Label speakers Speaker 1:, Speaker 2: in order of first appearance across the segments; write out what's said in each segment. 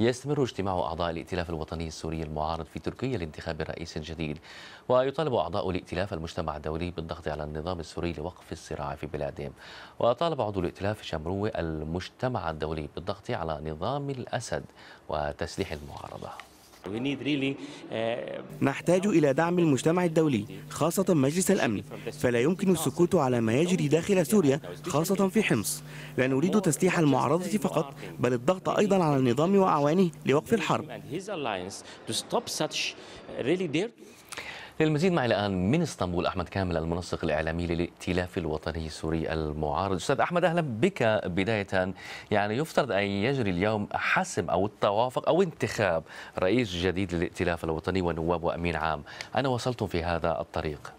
Speaker 1: يستمر اجتماع أعضاء الائتلاف الوطني السوري المعارض في تركيا لانتخاب رئيس جديد ويطالب أعضاء الائتلاف المجتمع الدولي بالضغط على النظام السوري لوقف الصراع في بلادهم وطالب عضو الائتلاف شمروي المجتمع الدولي بالضغط على نظام الأسد وتسليح المعارضة Uh, نحتاج إلى دعم المجتمع الدولي خاصة مجلس الأمن فلا يمكن السكوت على ما يجري داخل سوريا خاصة في حمص لا نريد تسليح المعارضة فقط بل الضغط أيضا على النظام وأعوانه لوقف الحرب للمزيد معي الآن من اسطنبول أحمد كامل المنسق الإعلامي للائتلاف الوطني السوري المعارض أستاذ أحمد أهلا بك بداية يعني يفترض أن يجري اليوم حسم أو التوافق أو انتخاب رئيس جديد للائتلاف الوطني ونواب وأمين عام أنا وصلتم في هذا الطريق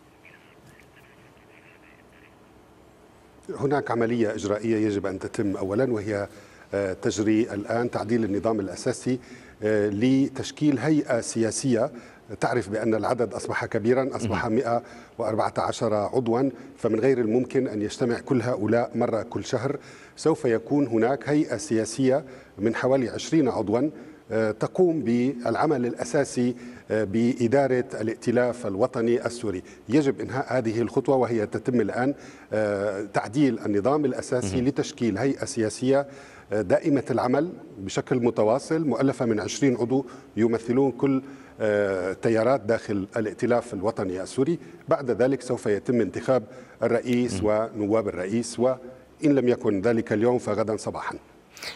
Speaker 2: هناك عملية إجرائية يجب أن تتم أولا وهي آه، تجري الآن تعديل النظام الأساسي آه، لتشكيل هيئة سياسية تعرف بأن العدد أصبح كبيرا أصبح 114 عضوا فمن غير الممكن أن يجتمع كل هؤلاء مرة كل شهر سوف يكون هناك هيئة سياسية من حوالي 20 عضوا آه، تقوم بالعمل الأساسي آه، بإدارة الائتلاف الوطني السوري يجب إنهاء هذه الخطوة وهي تتم الآن آه، تعديل النظام الأساسي لتشكيل هيئة سياسية دائمة العمل بشكل متواصل مؤلفة من 20 عضو يمثلون كل آه، تيارات داخل الائتلاف الوطني السوري بعد ذلك سوف يتم انتخاب الرئيس ونواب الرئيس وإن لم يكن ذلك اليوم فغدا صباحا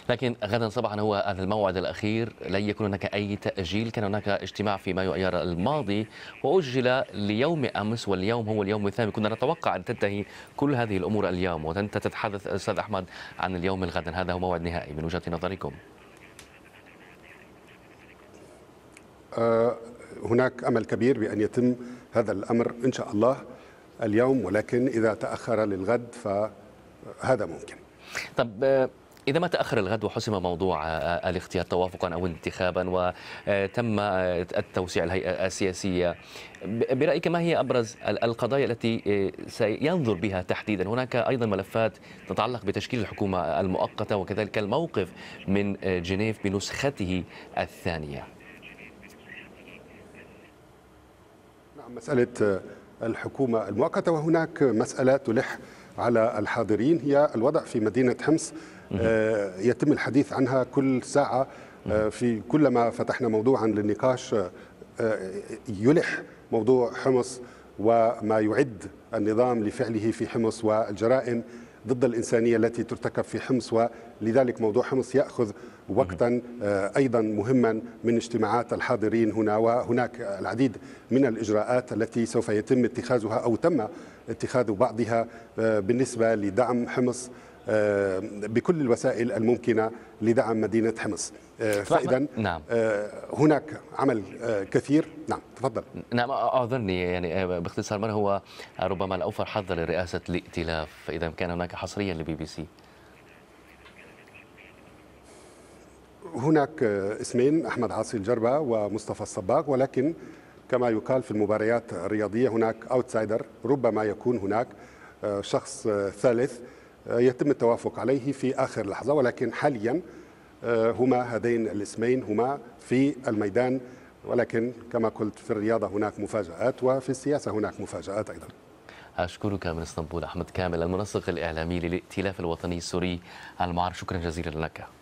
Speaker 1: لكن غدا صباحا هو هذا الموعد الاخير لن يكون هناك اي تاجيل كان هناك اجتماع في مايو ايار الماضي واجل ليوم امس واليوم هو اليوم الثاني كنا نتوقع ان تنتهي كل هذه الامور اليوم وانت تتحدث استاذ احمد عن اليوم الغد هذا هو موعد نهائي من وجهه نظركم
Speaker 2: هناك امل كبير بان يتم هذا الامر ان شاء الله اليوم ولكن اذا تاخر للغد فهذا ممكن.
Speaker 1: طب إذا ما تأخر الغد وحسم موضوع آه، آه، الاختيار توافقا أو انتخابا وتم آه، التوسيع الهيئة السياسية برأيك ما هي أبرز القضايا التي سينظر بها تحديدا هناك أيضا ملفات تتعلق بتشكيل الحكومة المؤقتة وكذلك الموقف من جنيف بنسخته الثانية
Speaker 2: مسألة الحكومة المؤقتة وهناك مسألة تلح على الحاضرين هي الوضع في مدينة حمص آه، يتم الحديث عنها كل ساعة آه، في كلما فتحنا موضوعا للنقاش آه، يلح موضوع حمص وما يعد النظام لفعله في حمص والجرائم ضد الإنسانية التي ترتكب في حمص ولذلك موضوع حمص يأخذ وقتا آه، أيضا مهما من اجتماعات الحاضرين هنا وهناك العديد من الإجراءات التي سوف يتم اتخاذها أو تم اتخاذ بعضها آه، بالنسبة لدعم حمص آه، بكل الوسائل الممكنة لدعم مدينة حمص
Speaker 1: آه، فإذا نعم.
Speaker 2: آه، هناك عمل كثير نعم تفضل
Speaker 1: نعم أعذرني يعني باختصار من هو ربما الأوفر حظا لرئاسة الائتلاف إذا كان هناك حصريا لبي بي سي
Speaker 2: هناك اسمين أحمد عاصي الجربة ومصطفى الصباغ ولكن كما يقال في المباريات الرياضية هناك أوتسايدر ربما يكون هناك شخص ثالث يتم التوافق عليه في آخر لحظة ولكن حاليا آه، هما هذين الاسمين هما في الميدان ولكن كما قلت في الرياضة هناك مفاجآت وفي السياسة هناك مفاجآت أيضا
Speaker 1: أشكرك من اسطنبول أحمد كامل المنسق الإعلامي للائتلاف الوطني السوري المعار شكرا جزيلا لك